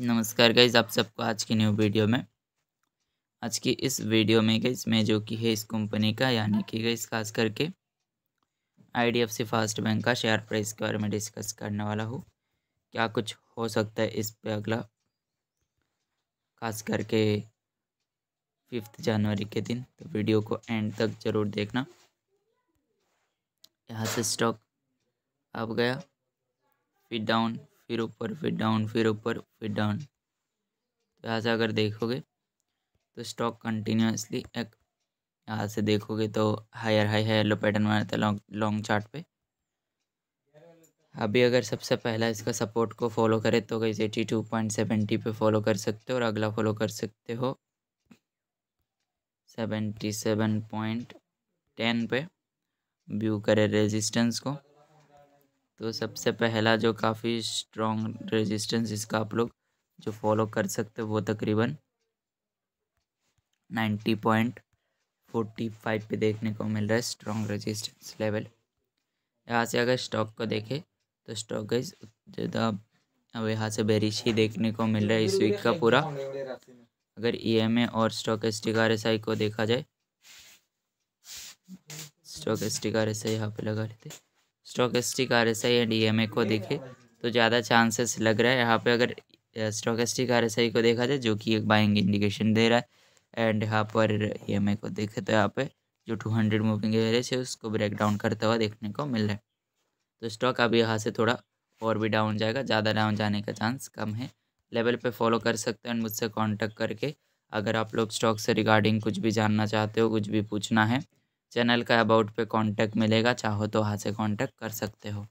नमस्कार गाइज आप सबको आज की न्यू वीडियो में आज की इस वीडियो में गई मैं जो कि है इस कंपनी का यानी कि गई खास करके आईडीएफसी फास्ट बैंक का शेयर प्राइस के बारे में डिस्कस करने वाला हूँ क्या कुछ हो सकता है इस पे अगला खास करके फिफ्थ जनवरी के दिन तो वीडियो को एंड तक ज़रूर देखना यहाँ से स्टॉक अब गया फिर डाउन फिर ऊपर फिर डाउन फिर ऊपर फिर डाउन तो यहाँ से अगर देखोगे तो स्टॉक कंटिन्यूसली एक यहाँ से देखोगे तो higher high higher low pattern बना है लॉन्ग लॉन्ग चार्ट पे अभी अगर सबसे पहला इसका सपोर्ट को फॉलो करे तो गई एटी टू पॉइंट सेवेंटी पे फॉलो कर सकते हो और अगला फॉलो कर सकते हो सेवेंटी सेवन पॉइंट टेन पे व्यू करे रेजिस्टेंस को तो सबसे पहला जो काफ़ी स्ट्रॉन्ग रेजिस्टेंस इसका आप लोग जो फॉलो कर सकते हो वो तकरीबन नाइन्टी पॉइंट फोर्टी फाइव पे देखने को मिल रहा है स्ट्रॉन्ग रेजिस्टेंस लेवल यहाँ से अगर स्टॉक को देखें तो स्टॉक गाइज ज़्यादा अब यहाँ से बेरिश ही देखने को मिल रहा है इस वीक का पूरा अगर ई e और स्टॉक एस टी को देखा जाए स्टॉक एस टी यहाँ पे लगा लेते हैं stochastic R S I and E M A को देखें तो ज़्यादा चांसेस लग रहा है यहाँ पे अगर स्टोकेस्टिक आर एस आई को देखा जाए जो कि एक बाइंग इंडिकेशन दे रहा है एंड यहाँ पर ई एम ए को देखे तो यहाँ पे जो टू हंड्रेड मूविंग एवरेज है उसको ब्रेक डाउन करता हुआ देखने को मिल रहा है तो स्टॉक अब यहाँ से थोड़ा और भी डाउन जाएगा ज़्यादा डाउन जाने का चांस कम है लेवल पे फॉलो कर सकते हैं मुझसे कांटेक्ट करके अगर आप लोग स्टॉक से रिगार्डिंग कुछ भी जानना चाहते हो कुछ भी पूछना है चैनल का अबाउट पे कांटेक्ट मिलेगा चाहो तो वहाँ से कांटेक्ट कर सकते हो